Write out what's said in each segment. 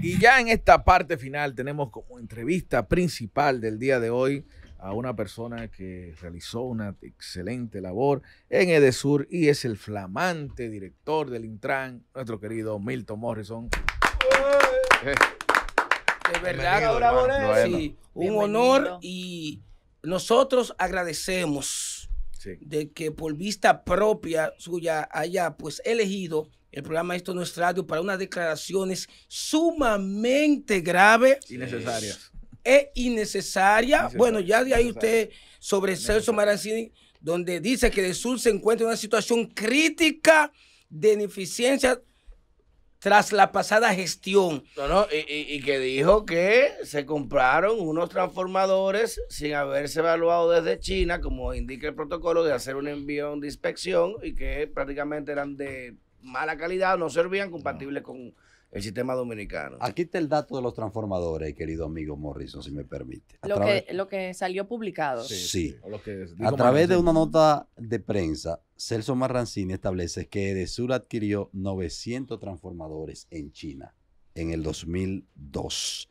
Y ya en esta parte final tenemos como entrevista principal del día de hoy a una persona que realizó una excelente labor en Edesur y es el flamante director del Intran, nuestro querido Milton Morrison. Eh. De verdad, un honor y nosotros agradecemos de que por vista propia suya haya pues elegido el programa Esto No es Radio para unas declaraciones sumamente graves. Innecesarias. Es innecesaria. Bueno, ya de ahí usted sobre Celso Marancini, donde dice que el sur se encuentra en una situación crítica de ineficiencia tras la pasada gestión. y, que dijo que se compraron unos transformadores sin haberse evaluado desde China, como indica el protocolo de hacer un envío de inspección y que prácticamente eran de mala calidad, no servían compatibles con el sistema dominicano. Aquí está el dato de los transformadores, querido amigo Morrison, si me permite. lo, que, salió publicado. Sí. a través de una nota de prensa, Celso Marrancini establece que Edesur adquirió 900 transformadores en China en el 2002.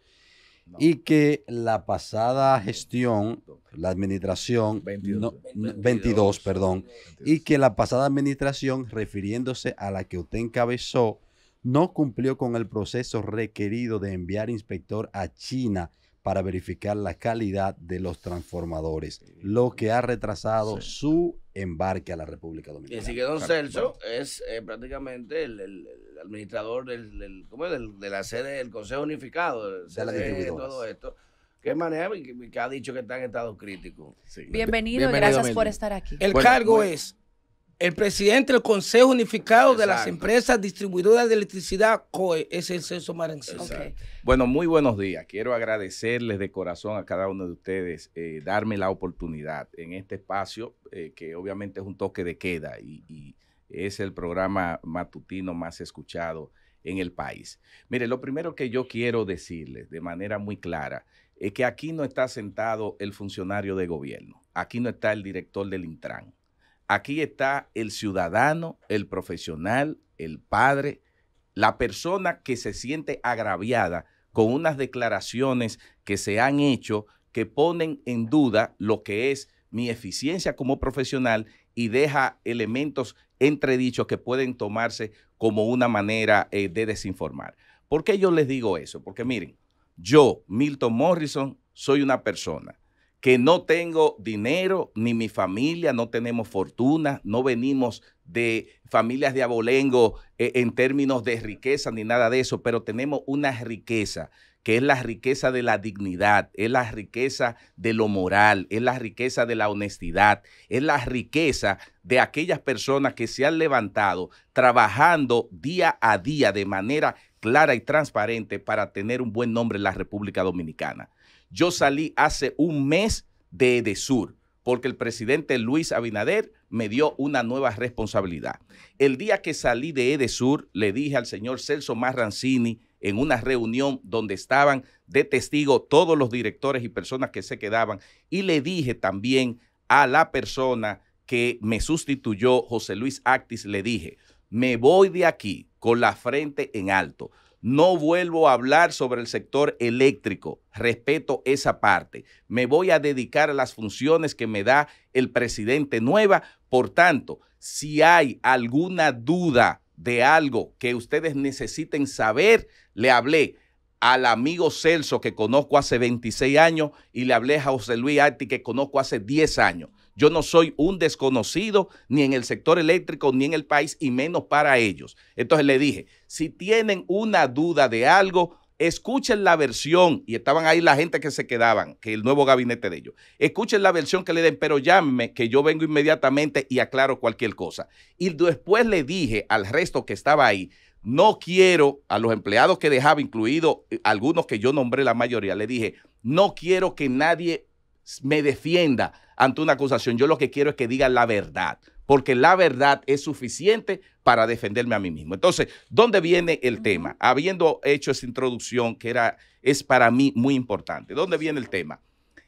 Y que la pasada gestión, la administración, 22, perdón, y que la pasada administración, refiriéndose a la que usted encabezó, no cumplió con el proceso requerido de enviar inspector a China para verificar la calidad de los transformadores, lo que ha retrasado su embarque a la República Dominicana. Y Así que don Celso es eh, prácticamente el, administrador del, de la sede del Consejo Unificado, de la todo esto. Qué manera que, ha dicho que está en estado crítico. Bienvenido, gracias por estar aquí. El cargo es el presidente del Consejo Unificado de las Empresas Distribuidoras de Electricidad, COE, es el Censo Marancés. Bueno, muy buenos días. Quiero agradecerles de corazón a cada uno de ustedes eh, darme la oportunidad en este espacio, eh, que obviamente es un toque de queda y es el programa matutino más escuchado en el país. Mire, lo primero que yo quiero decirles de manera muy clara es que aquí no está sentado el funcionario de gobierno, aquí no está el director del Intran, Aquí está el ciudadano, el profesional, el padre, la persona que se siente agraviada con unas declaraciones que se han hecho que ponen en duda lo que es mi eficiencia como profesional y deja elementos entredichos que pueden tomarse como una manera eh, de desinformar. ¿Por qué yo les digo eso? Porque miren, yo, Milton Morrison, soy una persona que no tengo dinero, ni mi familia, no tenemos fortuna, no venimos de familias de abolengo eh, en términos de riqueza ni nada de eso, pero tenemos una riqueza que es la riqueza de la dignidad, es la riqueza de lo moral, es la riqueza de la honestidad, es la riqueza de aquellas personas que se han levantado trabajando día a día de manera clara y transparente para tener un buen nombre en la República Dominicana. Yo salí hace un mes de Edesur porque el presidente Luis Abinader me dio una nueva responsabilidad. El día que salí de Edesur, le dije al señor Celso Marrancini en una reunión donde estaban de testigo todos los directores y personas que se quedaban, y le dije también a la persona que me sustituyó, José Luis Actis, le dije, me voy de aquí con la frente en alto. No vuelvo a hablar sobre el sector eléctrico. Respeto esa parte. Me voy a dedicar a las funciones que me da el presidente nueva. Por tanto, si hay alguna duda de algo que ustedes necesiten saber, le hablé al amigo Celso que conozco hace 26 años y le hablé a José Luis Arti que conozco hace 10 años. Yo no soy un desconocido ni en el sector eléctrico ni en el país y menos para ellos. Entonces le dije, si tienen una duda de algo, escuchen la versión, y estaban ahí la gente que se quedaban, que el nuevo gabinete de ellos, escuchen la versión que le den, pero llámenme, que yo vengo inmediatamente y aclaro cualquier cosa. Y después le dije al resto que estaba ahí, no quiero, a los empleados que dejaba, incluido eh, algunos que yo nombré la mayoría, le dije, no quiero que nadie me defienda ante una acusación. Yo lo que quiero es que digan la verdad, porque la verdad es suficiente para defenderme a mí mismo. Entonces, ¿dónde viene el tema? Habiendo hecho esa introducción que era, es para mí muy importante, ¿dónde viene el tema?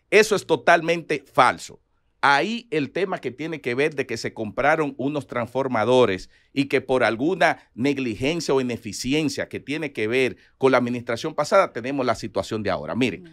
Eso es totalmente falso. Ahí el tema que tiene que ver de que se compraron unos transformadores y que por alguna negligencia o ineficiencia que tiene que ver con la administración pasada tenemos la situación de ahora. Miren,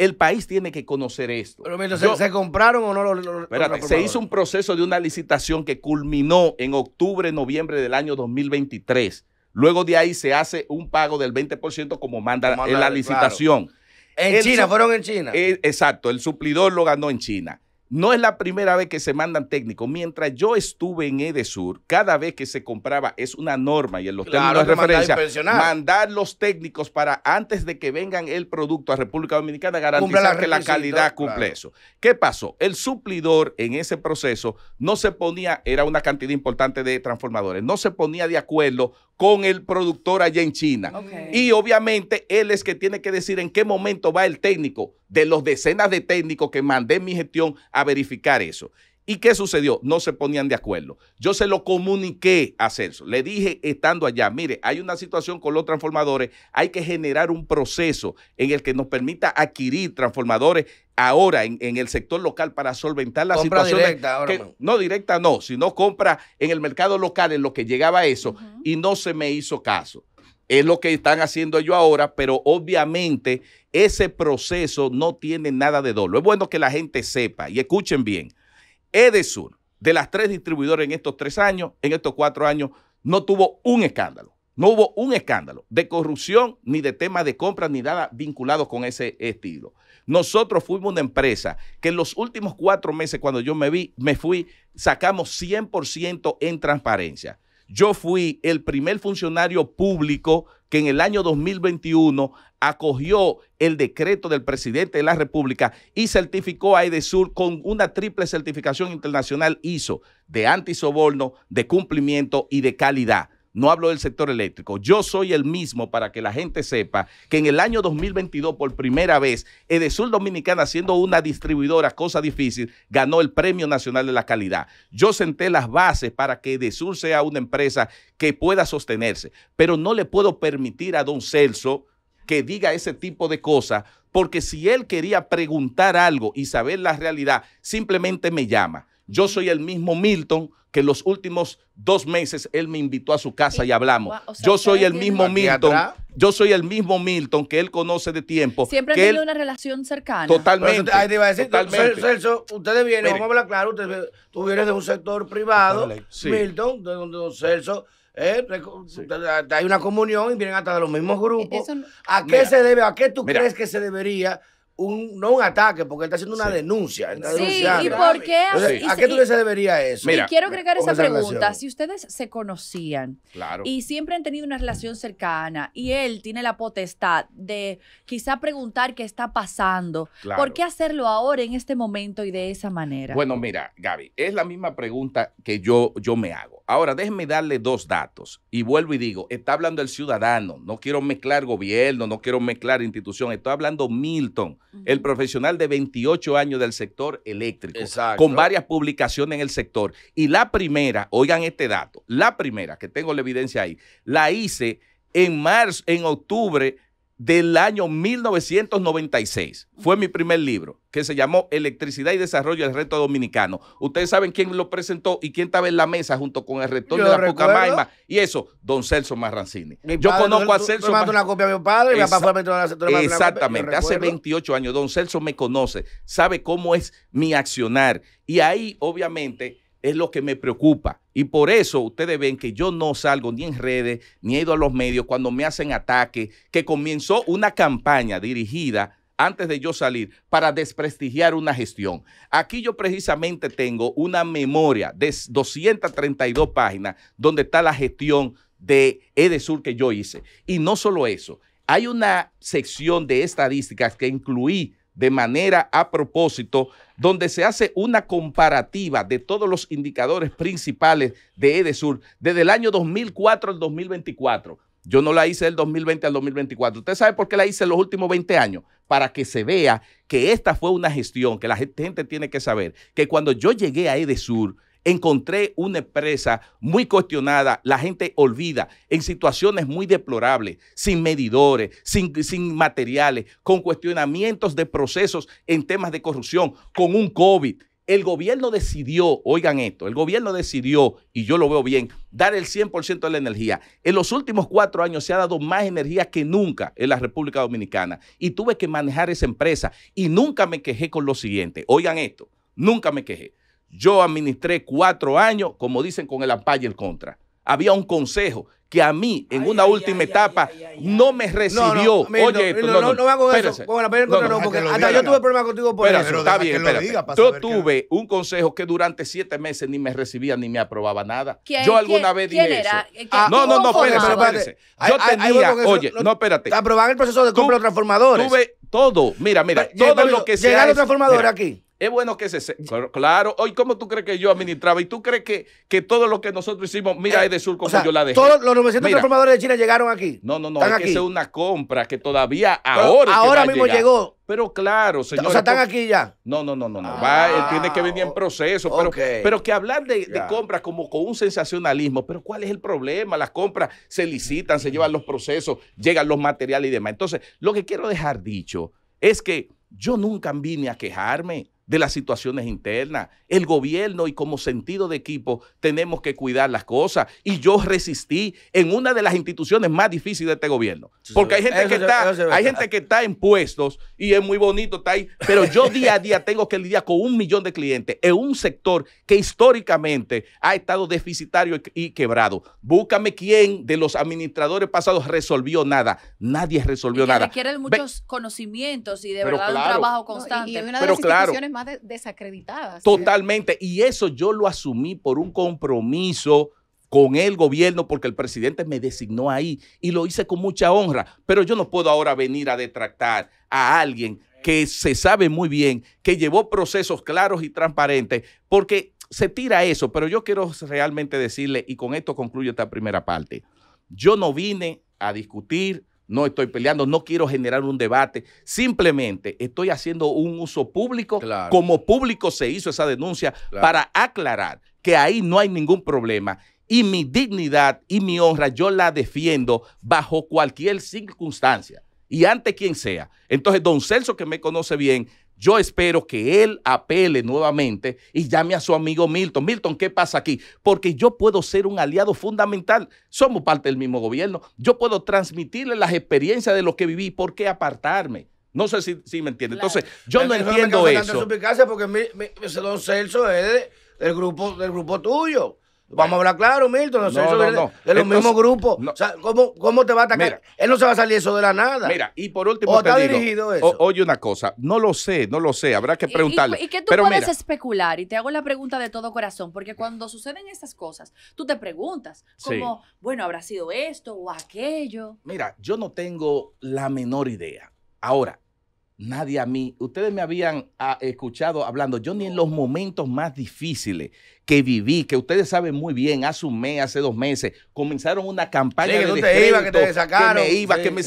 el país tiene que conocer esto. Pero ¿se, compraron o no lo, Se hizo un proceso de una licitación que culminó en octubre, noviembre del año 2023. Luego de ahí se hace un pago del 20% como manda, la, licitación. En China, fueron en China. exacto, el suplidor lo ganó en China. No es la primera vez que se mandan técnicos. Mientras yo estuve en Edesur, cada vez que se compraba, es una norma y en los términos de referencia, mandar, los técnicos para antes de que vengan el producto a República Dominicana, garantizar que la calidad cumple eso. ¿Qué pasó? El suplidor en ese proceso no se ponía, era una cantidad importante de transformadores, no se ponía de acuerdo con el productor allá en China. Y obviamente él es que tiene que decir en qué momento va el técnico. De los decenas de técnicos que mandé en mi gestión, a verificar eso. ¿Y qué sucedió? No se ponían de acuerdo. Yo se lo comuniqué a Celso. Le dije, estando allá, mire, hay una situación con los transformadores, hay que generar un proceso en el que nos permita adquirir transformadores ahora en, el sector local para solventar la compra situación. Directa, no directa, no, sino compra en el mercado local, en lo que llegaba eso, y no se me hizo caso. Es lo que están haciendo ellos ahora, pero obviamente ese proceso no tiene nada de doble. Es bueno que la gente sepa y escuchen bien. Edesur, de las tres distribuidoras en estos tres años, en estos cuatro años, no tuvo un escándalo. No hubo un escándalo de corrupción, ni de temas de compras, ni nada vinculado con ese estilo. Nosotros fuimos una empresa que en los últimos cuatro meses, cuando yo me vi, me fui, sacamos 100% en transparencia. Yo fui el primer funcionario público que en el año 2021 acogió el decreto del presidente de la República y certificó a Edesur con una triple certificación internacional ISO de antisoborno, de cumplimiento y de calidad. No hablo del sector eléctrico. Yo soy el mismo para que la gente sepa que en el año 2022, por primera vez, Edesur Dominicana, siendo una distribuidora, cosa difícil, ganó el Premio Nacional de la Calidad. Yo senté las bases para que Edesur sea una empresa que pueda sostenerse, pero no le puedo permitir a don Celso que diga ese tipo de cosas, porque si él quería preguntar algo y saber la realidad, simplemente me llama. Yo soy el mismo Milton que los últimos dos meses él me invitó a su casa y, hablamos. yo soy el mismo Milton. Yo soy el mismo Milton que él conoce de tiempo. Siempre que tenido una relación cercana. Totalmente. Ahí te decir, Celso, ustedes vienen, vamos a hablar claro, tú vienes de un sector privado, Milton, de donde Celso... Eh, hay una comunión y vienen hasta de los mismos grupos. ¿A qué se debe? ¿A qué tú crees que se debería un, no un ataque, porque él está haciendo una denuncia. sí, ¿y por qué? Ah, ¿A qué tú se debería eso? y quiero agregar esa, pregunta. Si ustedes se conocían y siempre han tenido una relación cercana y él tiene la potestad de quizá preguntar qué está pasando, ¿por qué hacerlo ahora en este momento y de esa manera? Bueno, mira, Gaby, es la misma pregunta que yo, yo me hago. Ahora, déjeme darle dos datos y vuelvo y digo, está hablando el ciudadano, no quiero mezclar gobierno, no quiero mezclar institución, estoy hablando Milton el profesional de 28 años del sector eléctrico, con varias publicaciones en el sector. Y la primera, oigan este dato, la primera, que tengo la evidencia ahí, la hice en marzo, en octubre del año 1996. Fue mi primer libro, que se llamó Electricidad y Desarrollo del Reto Dominicano. Ustedes saben quién lo presentó y quién estaba en la mesa junto con el rector de la Maima. Y eso, don Celso Marrancini. Yo conozco a Celso. Tú, me una copia a mi padre y mi papá fue a Exactamente. Exactamente. Hace 28 años, don Celso me conoce, sabe cómo es mi accionar. Y ahí, obviamente, es lo que me preocupa. Y por eso ustedes ven que yo no salgo ni en redes, ni he ido a los medios cuando me hacen ataque, que comenzó una campaña dirigida antes de yo salir para desprestigiar una gestión. Aquí yo precisamente tengo una memoria de 232 páginas donde está la gestión de Edesur que yo hice. Y no solo eso, hay una sección de estadísticas que incluí de manera a propósito, donde se hace una comparativa de todos los indicadores principales de Edesur desde el año 2004 al 2024. Yo no la hice del 2020 al 2024. ¿Usted sabe por qué la hice en los últimos 20 años? Para que se vea que esta fue una gestión que la gente tiene que saber. Que cuando yo llegué a Edesur, encontré una empresa muy cuestionada, la gente olvida, en situaciones muy deplorables, sin medidores, sin, sin materiales, con cuestionamientos de procesos en temas de corrupción, con un COVID. El gobierno decidió, oigan esto, el gobierno decidió, y yo lo veo bien, dar el 100% de la energía. En los últimos cuatro años se ha dado más energía que nunca en la República Dominicana y tuve que manejar esa empresa y nunca me quejé con lo siguiente, oigan esto, nunca me quejé. Yo administré cuatro años, como dicen, con el amparo y el contra. Había un consejo que a mí, en una última etapa, no me recibió. Oye, no, no, no, me hago eso. Con la contra no, porque hasta yo tuve problemas contigo por eso. eso. Está bien, diga, Yo tuve un consejo que durante siete meses ni me recibía ni me aprobaba nada. Yo alguna vez dije eso. Ah, no, no, no, espérate, espérate. Yo tenía, oye, no, espérate. Aprobar el proceso de compra de transformadores. Tuve todo, mira, mira, todo lo que se Llegaron transformadores aquí. Es bueno que se... Claro, hoy cómo tú crees que yo administraba y tú crees que, que todo lo que nosotros hicimos, mira, es eh, de sur como yo la dejé. Todos los 900 transformadores de China llegaron aquí. No, no, no, es que es una compra que todavía ahora... ahora mismo llegó. Pero claro, señor. O sea, están aquí ya. No, no, no, no. Ah, tiene que venir en proceso. Pero, pero que hablar de, de compras como con un sensacionalismo. Pero ¿cuál es el problema? Las compras se licitan, se llevan los procesos, llegan los materiales y demás. Entonces, lo que quiero dejar dicho es que yo nunca vine a quejarme de las situaciones internas. El gobierno y como sentido de equipo tenemos que cuidar las cosas. Y yo resistí en una de las instituciones más difíciles de este gobierno. Porque hay gente, que está, hay gente que está en puestos y es muy bonito, está ahí. Pero yo día a día tengo que lidiar con un millón de clientes en un sector que históricamente ha estado deficitario y quebrado. Búscame quién de los administradores pasados resolvió nada. Nadie resolvió nada. Requieren muchos conocimientos y de verdad un trabajo constante. pero claro, desacreditadas. Totalmente. Y eso yo lo asumí por un compromiso con el gobierno porque el presidente me designó ahí y lo hice con mucha honra. Pero yo no puedo ahora venir a detractar a alguien que se sabe muy bien, que llevó procesos claros y transparentes, porque se tira eso. Pero yo quiero realmente decirle, y con esto concluyo esta primera parte, yo no vine a discutir, no estoy peleando, no quiero generar un debate, simplemente estoy haciendo un uso público, como público se hizo esa denuncia, para aclarar que ahí no hay ningún problema. Y mi dignidad y mi honra yo la defiendo bajo cualquier circunstancia y ante quien sea. Entonces, don Celso, que me conoce bien, yo espero que él apele nuevamente y llame a su amigo Milton. Milton, ¿qué pasa aquí? Porque yo puedo ser un aliado fundamental. Somos parte del mismo gobierno. Yo puedo transmitirle las experiencias de lo que viví. ¿Por qué apartarme? No sé si, me entiende. Entonces, yo no entiendo eso. No porque ese Celso es grupo, del grupo tuyo. Vamos a hablar claro, Milton. No, De, los mismos grupos. ¿cómo, te va a atacar? Él no se va a salir eso de la nada. Mira, y por último. O dirigido eso. oye, una cosa. No lo sé, no lo sé. Habrá que preguntarle. ¿Y, que tú Pero puedes especular? Y te hago la pregunta de todo corazón. Porque cuando suceden estas cosas, tú te preguntas, como, bueno, ¿habrá sido esto o aquello? Mira, yo no tengo la menor idea. Ahora, nadie a mí. Ustedes me habían ah, escuchado hablando, yo ni en los momentos más difíciles que viví, que ustedes saben muy bien, hace un mes, hace dos meses, comenzaron una campaña de iba, que te sacaron. me iba, que me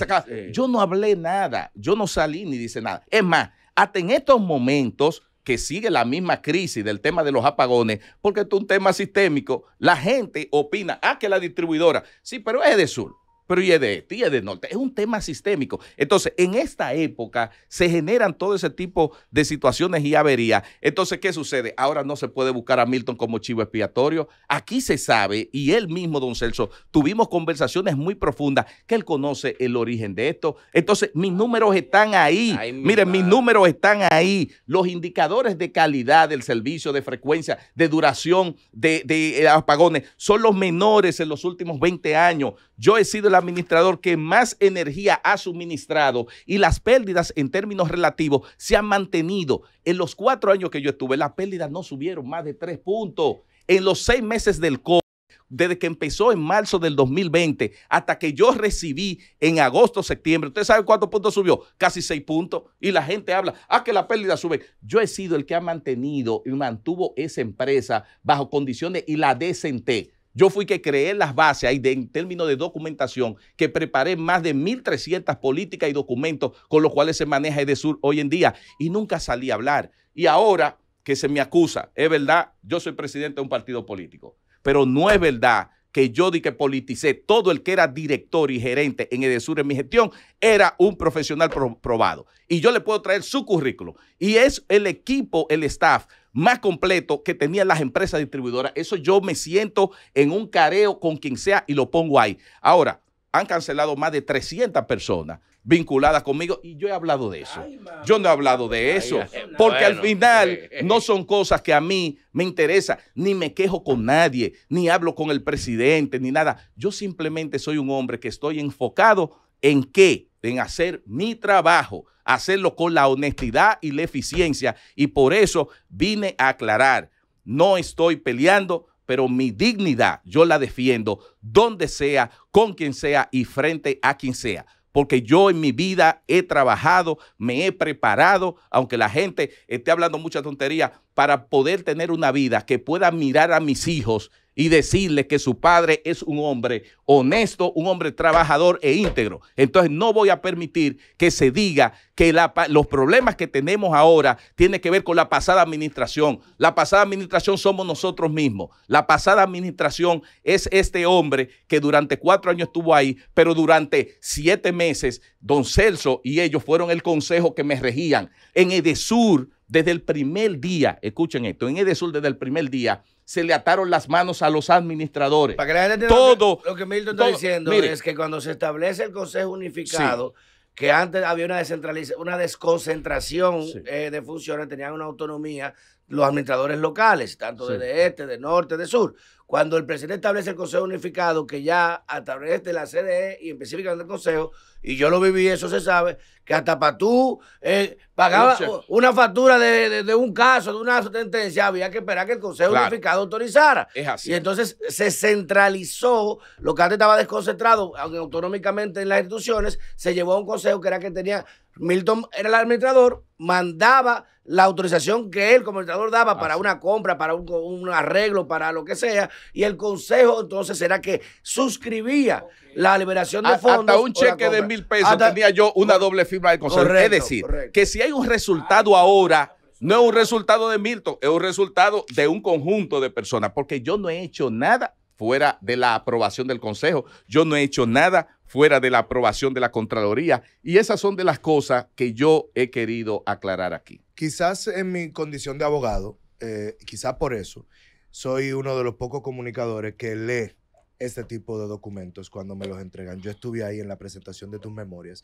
Yo no hablé nada, yo no salí ni dice nada. Es más, hasta en estos momentos que sigue la misma crisis del tema de los apagones, porque es un tema sistémico, la gente opina, ah, que la distribuidora, sí, pero es de sur pero y es de este, y es norte. Es un tema sistémico. Entonces, en esta época se generan todo ese tipo de situaciones y averías. Entonces, ¿qué sucede? Ahora no se puede buscar a Milton como chivo expiatorio. Aquí se sabe, y él mismo, don Celso, tuvimos conversaciones muy profundas, que él conoce el origen de esto. Entonces, mis números están ahí. Miren, mis números están ahí. Los indicadores de calidad del servicio, de frecuencia, de duración de, de eh, apagones, son los menores en los últimos 20 años. Yo he sido el administrador que más energía ha suministrado y las pérdidas en términos relativos se han mantenido. En los cuatro años que yo estuve, las pérdidas no subieron más de tres puntos. En los seis meses del COVID, desde que empezó en marzo del 2020 hasta que yo recibí en agosto, septiembre, ¿usted sabe cuántos puntos subió? Casi seis puntos. Y la gente habla, ah, que la pérdida sube. Yo he sido el que ha mantenido y mantuvo esa empresa bajo condiciones y la desenté. Yo fui que creé las bases ahí de, en términos de documentación, que preparé más de 1.300 políticas y documentos con los cuales se maneja EDESUR hoy en día y nunca salí a hablar. Y ahora que se me acusa, es verdad, yo soy presidente de un partido político, pero no es verdad que yo di que politicé, todo el que era director y gerente en Edesur en mi gestión era un profesional probado. Y yo le puedo traer su currículo Y es el equipo, el staff más completo que tenían las empresas distribuidoras. Eso yo me siento en un careo con quien sea y lo pongo ahí. Ahora, han cancelado más de 300 personas vinculadas conmigo y yo he hablado de eso. yo no he hablado de eso, porque al final no son cosas que a mí me interesan, ni me quejo con nadie, ni hablo con el presidente, ni nada. Yo simplemente soy un hombre que estoy enfocado en qué, en hacer mi trabajo, hacerlo con la honestidad y la eficiencia y por eso vine a aclarar, no estoy peleando pero mi dignidad yo la defiendo donde sea, con quien sea y frente a quien sea. Porque yo en mi vida he trabajado, me he preparado, aunque la gente esté hablando mucha tontería, para poder tener una vida que pueda mirar a mis hijos y decirle que su padre es un hombre honesto, un hombre trabajador e íntegro. Entonces no voy a permitir que se diga que los problemas que tenemos ahora tienen que ver con la pasada administración. La pasada administración somos nosotros mismos. La pasada administración es este hombre que durante cuatro años estuvo ahí, pero durante siete meses, don Celso y ellos fueron el consejo que me regían. En Edesur, desde el primer día, escuchen esto, en Edesur desde el primer día, se le ataron las manos a los administradores. Para todo, lo que, Milton está diciendo es que cuando se establece el Consejo Unificado, que antes había una descentralización, una desconcentración eh, de funciones, tenían una autonomía los administradores locales, tanto de este, de norte, de sur. Cuando el presidente establece el Consejo Unificado, que ya a través de la CDE y específicamente el Consejo, y yo lo viví, eso se sabe, que hasta para tú eh, pagaba una factura de, un caso, de una sentencia, había que esperar que el Consejo Unificado autorizara. Es así. Y entonces se centralizó, lo que antes estaba desconcentrado, aunque autonómicamente en las instituciones, se llevó a un consejo que era que tenía, Milton era el administrador, mandaba la autorización que él como administrador daba para una compra, para un arreglo, para lo que sea, y el consejo entonces será que suscribía la liberación de fondos. Hasta un cheque de mil pesos tenía yo una doble firma del consejo. es decir, que si hay un resultado ah, ahora, no es un resultado de Milton, es un resultado de un conjunto de personas, porque yo no he hecho nada fuera de la aprobación del Consejo. Yo no he hecho nada fuera de la aprobación de la Contraloría. Y esas son de las cosas que yo he querido aclarar aquí. Quizás en mi condición de abogado, eh, quizás por eso, soy uno de los pocos comunicadores que lee este tipo de documentos cuando me los entregan. Yo estuve ahí en la presentación de tus memorias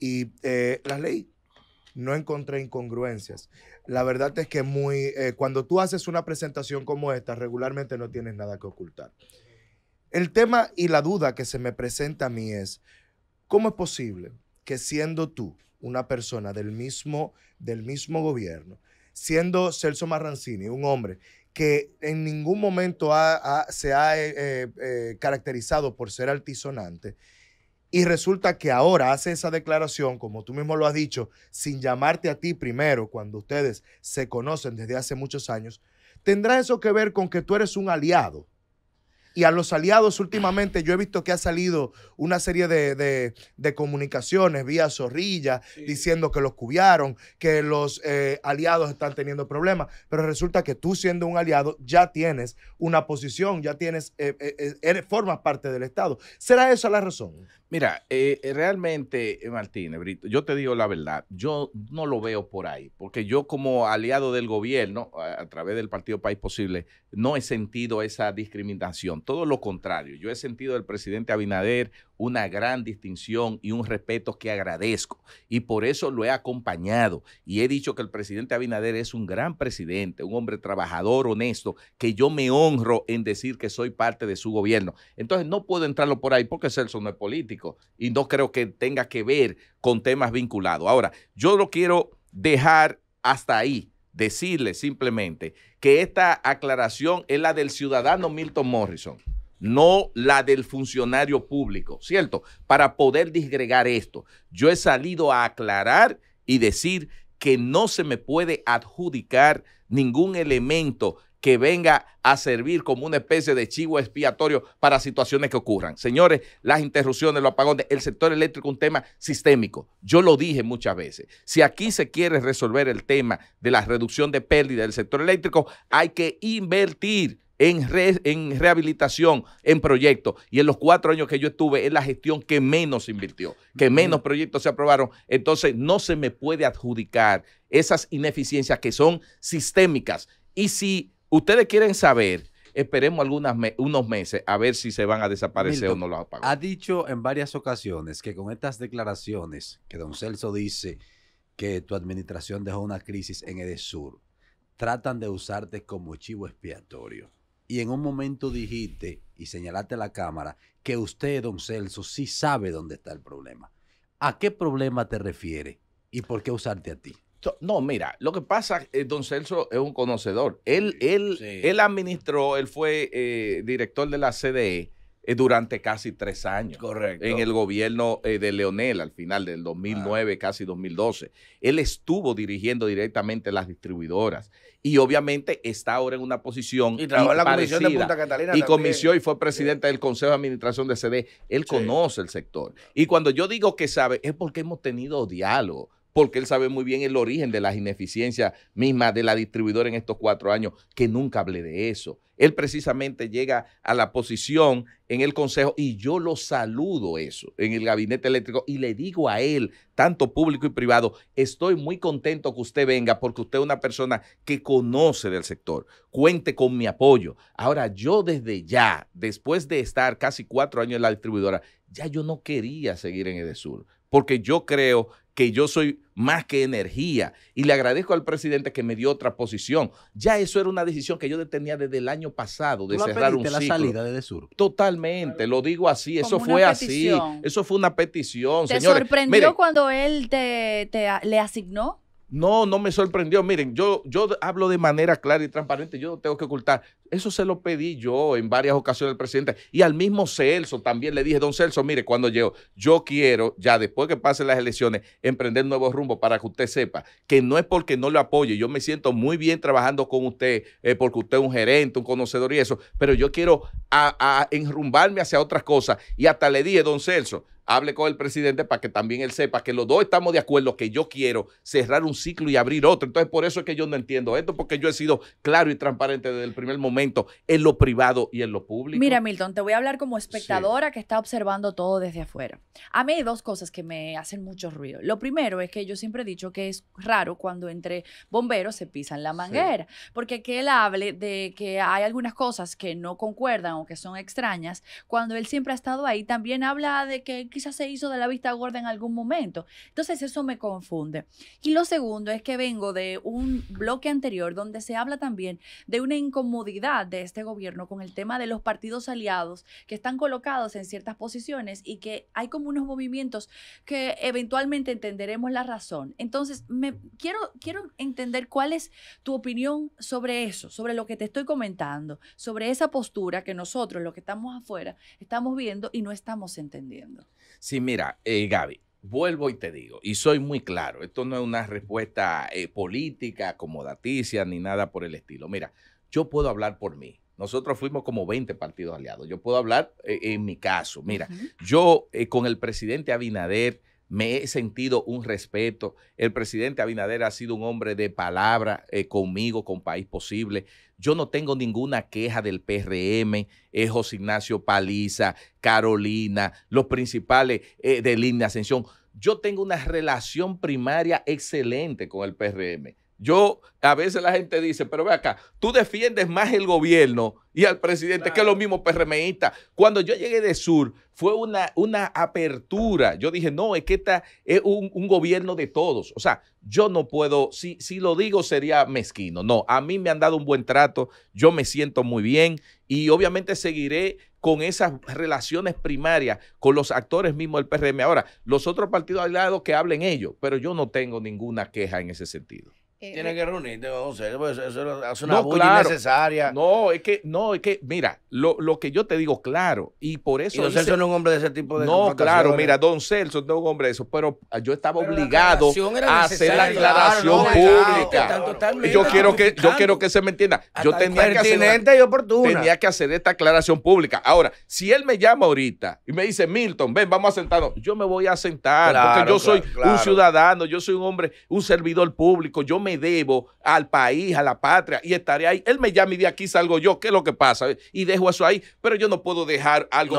y eh, las leí. No encontré incongruencias. La verdad es que muy, eh, cuando tú haces una presentación como esta, regularmente no tienes nada que ocultar. El tema y la duda que se me presenta a mí es, ¿cómo es posible que siendo tú una persona del mismo, del mismo gobierno, siendo Celso Marrancini, un hombre que en ningún momento se ha eh, eh, eh, caracterizado por ser altisonante. Y resulta que ahora hace esa declaración, como tú mismo lo has dicho, sin llamarte a ti primero, cuando ustedes se conocen desde hace muchos años, ¿tendrá eso que ver con que tú eres un aliado? Y a los aliados últimamente yo he visto que ha salido una serie de, comunicaciones vía zorrilla diciendo que los cubiaron, que los eh, aliados están teniendo problemas, pero resulta que tú siendo un aliado ya tienes una posición, ya tienes, eh, eh, formas parte del Estado. ¿Será esa la razón? Mira, realmente, Martínez, Brito, yo te digo la verdad, yo no lo veo por ahí, porque yo como aliado del gobierno, a través del Partido País Posible, no he sentido esa discriminación todo lo contrario. Yo he sentido del presidente Abinader una gran distinción y un respeto que agradezco. Y por eso lo he acompañado. Y he dicho que el presidente Abinader es un gran presidente, un hombre trabajador, honesto, que yo me honro en decir que soy parte de su gobierno. Entonces no puedo entrarlo por ahí porque Celso no es político y no creo que tenga que ver con temas vinculados. Ahora, yo lo quiero dejar hasta ahí decirle simplemente que esta aclaración es la del ciudadano Milton Morrison, no la del funcionario público, ¿cierto? Para poder disgregar esto, yo he salido a aclarar y decir que no se me puede adjudicar ningún elemento que venga a servir como una especie de chivo expiatorio para situaciones que ocurran. Señores, las interrupciones, los apagones, el sector eléctrico es un tema sistémico. Yo lo dije muchas veces. Si aquí se quiere resolver el tema de la reducción de pérdida del sector eléctrico, hay que invertir. En, en, rehabilitación, en proyectos. Y en los cuatro años que yo estuve, es la gestión que menos invirtió, que menos proyectos se aprobaron. Entonces, no se me puede adjudicar esas ineficiencias que son sistémicas. Y si Ustedes quieren saber, esperemos algunos unos meses a ver si se van a desaparecer o no los apagó. Ha dicho en varias ocasiones que con estas declaraciones que don Celso dice que tu administración dejó una crisis en Edesur, tratan de usarte como chivo expiatorio. Y en un momento dijiste y señalaste a la Cámara que usted, don Celso, sí sabe dónde está el problema. ¿A qué problema te refiere y por qué usarte a ti? No, mira, lo que pasa, eh, don Celso es un conocedor. Él, él, administró, él fue eh, director de la CDE eh, durante casi tres años. Correcto. En el gobierno de Leonel, al final del 2009, casi 2012. Él estuvo dirigiendo directamente las distribuidoras y obviamente está ahora en una posición. Y trabajó en la comisión de Punta Catalina. Y comisión y fue presidente del Consejo de Administración de CDE. Él conoce el sector. Y cuando yo digo que sabe, es porque hemos tenido diálogo porque él sabe muy bien el origen de las ineficiencias mismas de la distribuidora en estos cuatro años, que nunca hablé de eso. Él precisamente llega a la posición en el Consejo y yo lo saludo eso en el gabinete eléctrico y le digo a él, tanto público y privado, estoy muy contento que usted venga porque usted es una persona que conoce del sector, cuente con mi apoyo. Ahora yo desde ya, después de estar casi cuatro años en la distribuidora, ya yo no quería seguir en Edesur porque yo creo que yo soy más que energía y le agradezco al presidente que me dio otra posición. Ya eso era una decisión que yo tenía desde el año pasado de cerrar un ciclo. la salida de Sur. Totalmente, lo digo así, eso fue así, eso fue una petición, ¿Te sorprendió cuando él te, le asignó no, no me sorprendió. Miren, yo, yo hablo de manera clara y transparente, yo no tengo que ocultar. Eso se lo pedí yo en varias ocasiones al presidente y al mismo Celso también le dije, don Celso, mire, cuando llego, yo quiero, ya después que pasen las elecciones, emprender nuevos rumbo. para que usted sepa que no es porque no lo apoye, yo me siento muy bien trabajando con usted, eh, porque usted es un gerente, un conocedor y eso, pero yo quiero a enrumbarme hacia otras cosas. Y hasta le dije, don Celso, hable con el presidente para que también él sepa que los dos estamos de acuerdo que yo quiero cerrar un ciclo y abrir otro. Entonces, por eso es que yo no entiendo esto, porque yo he sido claro y transparente desde el primer momento en lo privado y en lo público. Mira, Milton, te voy a hablar como espectadora que está observando todo desde afuera. A mí hay dos cosas que me hacen mucho ruido. Lo primero es que yo siempre he dicho que es raro cuando entre bomberos se pisan la manguera, porque que él hable de que hay algunas cosas que no concuerdan o que son extrañas, cuando él siempre ha estado ahí, también habla de que quizás se hizo de la vista gorda en algún momento. Entonces eso me confunde. Y lo segundo es que vengo de un bloque anterior donde se habla también de una incomodidad de este gobierno con el tema de los partidos aliados que están colocados en ciertas posiciones y que hay como unos movimientos que eventualmente entenderemos la razón. Entonces, me, quiero, quiero entender cuál es tu opinión sobre eso, sobre lo que te estoy comentando, sobre esa postura que nosotros, los que estamos afuera, estamos viendo y no estamos entendiendo. Sí, mira, eh, Gaby, vuelvo y te digo, y soy muy claro, esto no es una respuesta eh, política, acomodaticia, ni nada por el estilo. Mira, yo puedo hablar por mí. Nosotros fuimos como 20 partidos aliados. Yo puedo hablar eh, en mi caso. Mira, yo con el presidente Abinader me he sentido un respeto. El presidente Abinader ha sido un hombre de palabra conmigo, con País Posible. Yo no tengo ninguna queja del PRM, es José Ignacio Paliza, Carolina, los principales eh, de Línea Ascensión. Yo tengo una relación primaria excelente con el PRM. Yo, a veces la gente dice, pero ve acá, tú defiendes más el gobierno y al presidente que que los mismos PRMistas. Cuando yo llegué de Sur, fue una, una apertura. Yo dije, no, es que esta es un, gobierno de todos. O sea, yo no puedo, si, si lo digo sería mezquino. No, a mí me han dado un buen trato, yo me siento muy bien y obviamente seguiré con esas relaciones primarias, con los actores mismos del PRM. Ahora, los otros partidos lado que hablen ellos, pero yo no tengo ninguna queja en ese sentido. Eh, Tiene que reunirte, no pues eso una no, innecesaria. No, es que, no, es que, mira, lo, que yo te digo, claro, y por eso. don Celso no es un hombre de ese tipo de. No, claro, mira, don Celso no es un hombre de eso, pero yo estaba obligado a hacer la aclaración pública. yo quiero que, yo quiero que se me entienda. Yo tenía que hacer. esta aclaración pública. Ahora, si él me llama ahorita y me dice, Milton, ven, vamos a sentarnos, yo me voy a sentar, porque yo soy un ciudadano, yo soy un hombre, un servidor público, yo me debo al país, a la patria, y estaré ahí. Él me llama y de aquí salgo yo, ¿qué es lo que pasa? Y dejo eso ahí, pero yo no puedo dejar algo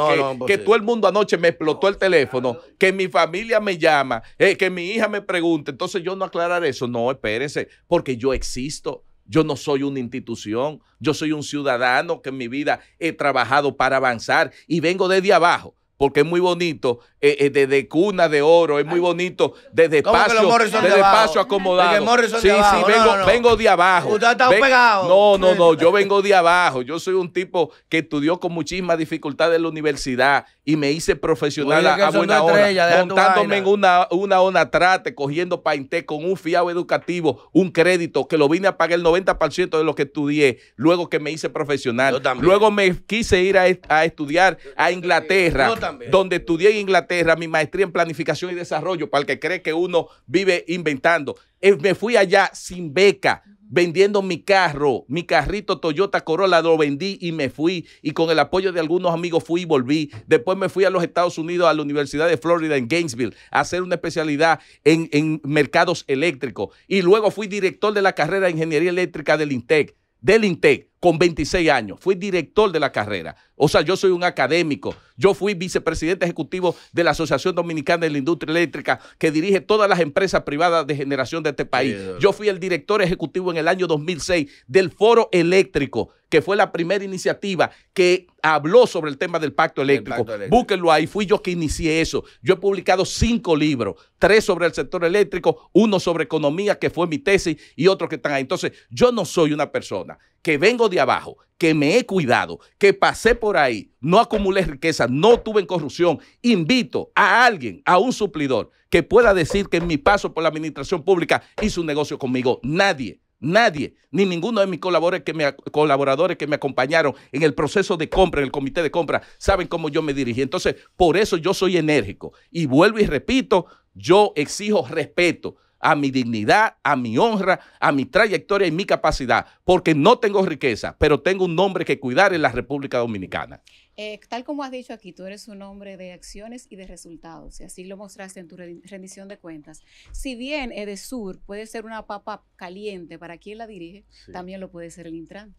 que, todo el mundo anoche me explotó el teléfono, que mi familia me llama, eh, que mi hija me pregunte, entonces yo no aclarar eso, no, espérense, porque yo existo. Yo no soy una institución, yo soy un ciudadano que en mi vida he trabajado para avanzar y vengo desde abajo porque es muy bonito, eh, eh, desde cuna de oro, es muy bonito, desde espacio, desde espacio acomodado. sí, sí, vengo, vengo de abajo. Usted está pegado. No, no, no, yo vengo de abajo. Yo soy un tipo que estudió con muchísimas dificultades en la universidad, y me hice profesional a, buena hora, montándome en una, una ona trate, cogiendo painté con un fiado educativo, un crédito que lo vine a pagar el 90% de lo que estudié, luego que me hice profesional. Luego me quise ir a, a estudiar a Inglaterra, donde estudié en Inglaterra mi maestría en planificación y desarrollo, para el que cree que uno vive inventando. Eh, me fui allá sin beca, vendiendo mi carro, mi carrito Toyota Corolla, lo vendí y me fui. Y con el apoyo de algunos amigos fui y volví. Después me fui a los Estados Unidos, a la Universidad de Florida en Gainesville, a hacer una especialidad en, en mercados eléctricos. Y luego fui director de la carrera de Ingeniería Eléctrica del INTEC. Del INTEC con 26 años. Fui director de la carrera. O sea, yo soy un académico. Yo fui vicepresidente ejecutivo de la Asociación Dominicana de la Industria Eléctrica, que dirige todas las empresas privadas de generación de este país. Yo fui el director ejecutivo en el año 2006 del Foro Eléctrico, que fue la primera iniciativa que habló sobre el tema del pacto eléctrico. Búquenlo Búsquenlo ahí, fui yo que inicié eso. Yo he publicado cinco libros, tres sobre el sector eléctrico, uno sobre economía, que fue mi tesis, y otro que están ahí. Entonces, yo no soy una persona que vengo de abajo, que me he cuidado, que pasé por ahí, no acumulé riqueza, no tuve en corrupción, invito a alguien, a un suplidor, que pueda decir que en mi paso por la administración pública hizo un negocio conmigo. Nadie. Nadie, ni ninguno de mis colaboradores que, me, colaboradores que me acompañaron en el proceso de compra, en el comité de compra, saben cómo yo me dirigí. Entonces, por eso yo soy enérgico. Y vuelvo y repito, yo exijo respeto a mi dignidad, a mi honra, a mi trayectoria y mi capacidad, porque no tengo riqueza, pero tengo un nombre que cuidar en la República Dominicana. Eh, tal como has dicho aquí, tú eres un hombre de acciones y de resultados, y así lo mostraste en tu rendición de cuentas. Si bien EDESUR puede ser una papa caliente para quien la dirige, también lo puede ser el Intran.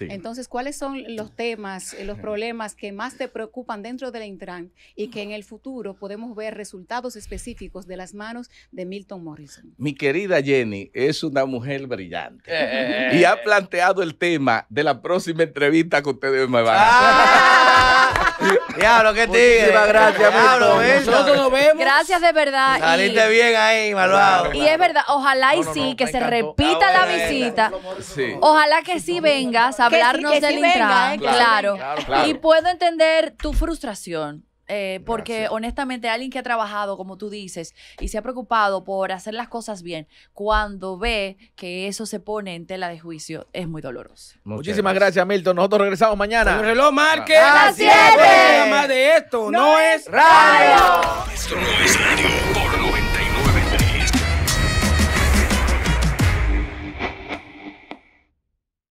Entonces, ¿cuáles son los temas, eh, los problemas que más te preocupan dentro de la Intran y que en el futuro podemos ver resultados específicos de las manos de Milton Morrison? Mi querida Jenny es una mujer brillante eh, eh, y ha planteado el tema de la próxima entrevista que ustedes me van a hacer. Ah. Diablo, qué tigre. Muchísimas gracias, Diablo, Nosotros nos vemos. Gracias de verdad. Saliste bien ahí, malvado. Y es verdad, ojalá y sí, que se repita ah, la visita. Sí. Ojalá que sí vengas a hablarnos que del sí Intran. ¿eh? claro. Y puedo entender tu frustración. Eh, porque honestamente alguien que ha trabajado, como tú dices, y se ha preocupado por hacer las cosas bien, cuando ve que eso se pone en tela de juicio, es muy doloroso. Muchísimas gracias. Milton. Nosotros regresamos mañana. El reloj ah, a 7. de esto no, es radio. Esto no es radio.